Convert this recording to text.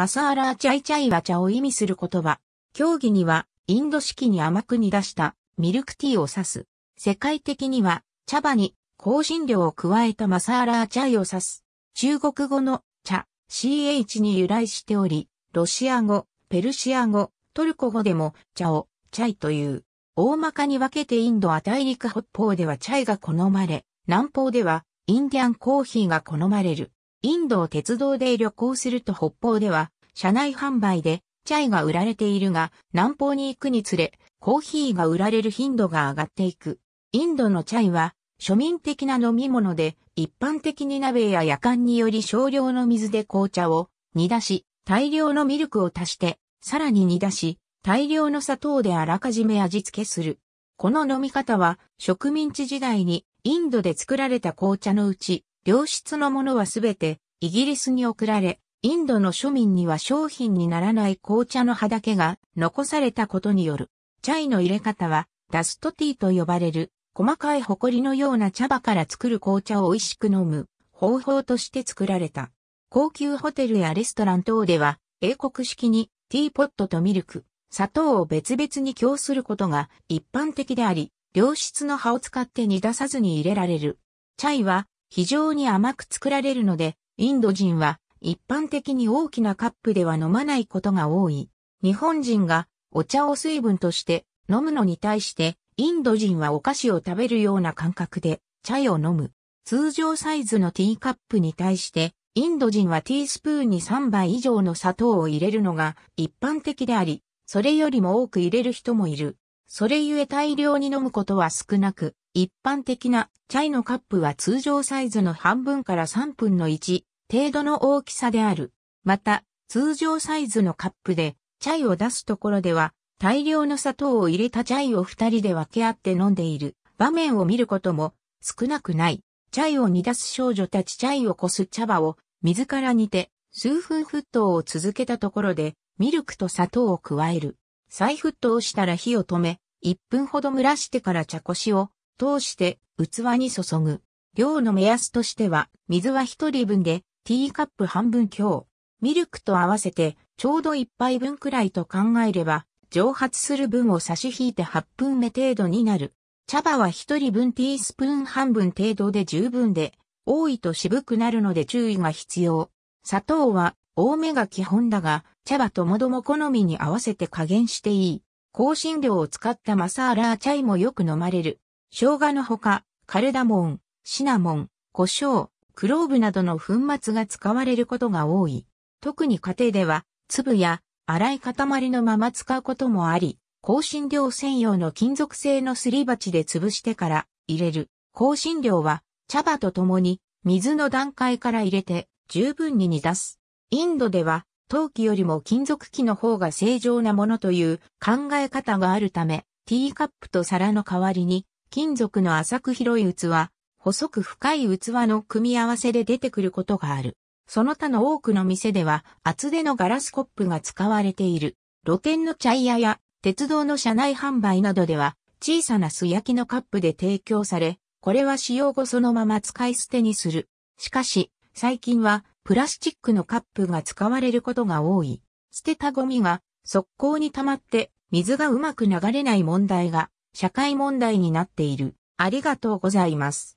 マサーラーチャイチャイは茶を意味する言葉。競技にはインド式に甘く煮出したミルクティーを指す。世界的には茶葉に香辛料を加えたマサーラーチャイを指す。中国語の茶 CH に由来しており、ロシア語、ペルシア語、トルコ語でも茶をチャイという。大まかに分けてインドは大陸北方ではチャイが好まれ、南方ではインディアンコーヒーが好まれる。インドを鉄道で旅行すると北方では車内販売でチャイが売られているが、南方に行くにつれ、コーヒーが売られる頻度が上がっていく。インドのチャイは、庶民的な飲み物で、一般的に鍋や夜間により少量の水で紅茶を煮出し、大量のミルクを足して、さらに煮出し、大量の砂糖であらかじめ味付けする。この飲み方は植民地時代にインドで作られた紅茶のうち、良質のものはすべてイギリスに送られ、インドの庶民には商品にならない紅茶の葉だけが残されたことによる。チャイの入れ方はダストティーと呼ばれる細かいホコリのような茶葉から作る紅茶を美味しく飲む方法として作られた。高級ホテルやレストラン等では英国式にティーポットとミルク、砂糖を別々に供することが一般的であり、良質の葉を使って煮出さずに入れられる。チャイは非常に甘く作られるので、インド人は一般的に大きなカップでは飲まないことが多い。日本人がお茶を水分として飲むのに対して、インド人はお菓子を食べるような感覚でチャイを飲む。通常サイズのティーカップに対して、インド人はティースプーンに3杯以上の砂糖を入れるのが一般的であり、それよりも多く入れる人もいる。それゆえ大量に飲むことは少なく、一般的なチャイのカップは通常サイズの半分から3分の1程度の大きさである。また、通常サイズのカップで、チャイを出すところでは、大量の砂糖を入れたチャイを二人で分け合って飲んでいる場面を見ることも少なくない。チャイを煮出す少女たちチャイをこす茶葉を水から煮て数分沸騰を続けたところでミルクと砂糖を加える。再沸騰したら火を止め、1分ほど蒸らしてから茶こしを通して器に注ぐ。量の目安としては水は1人分でティーカップ半分強。ミルクと合わせてちょうど1杯分くらいと考えれば、蒸発する分を差し引いて8分目程度になる。茶葉は1人分ティースプーン半分程度で十分で、多いと渋くなるので注意が必要。砂糖は多めが基本だが、茶葉ともども好みに合わせて加減していい。香辛料を使ったマサーラーチャイもよく飲まれる。生姜のほか、カルダモン、シナモン、胡椒、クローブなどの粉末が使われることが多い。特に家庭では、粒や粗い塊のまま使うこともあり、香辛料専用の金属製のすり鉢で潰してから入れる。香辛料は茶葉と共に水の段階から入れて十分に煮出す。インドでは陶器よりも金属器の方が正常なものという考え方があるため、ティーカップと皿の代わりに金属の浅く広い器、細く深い器の組み合わせで出てくることがある。その他の多くの店では厚手のガラスコップが使われている。露店の茶屋や鉄道の車内販売などでは小さな素焼きのカップで提供され、これは使用後そのまま使い捨てにする。しかし、最近はプラスチックのカップが使われることが多い。捨てたゴミが速攻に溜まって水がうまく流れない問題が社会問題になっている。ありがとうございます。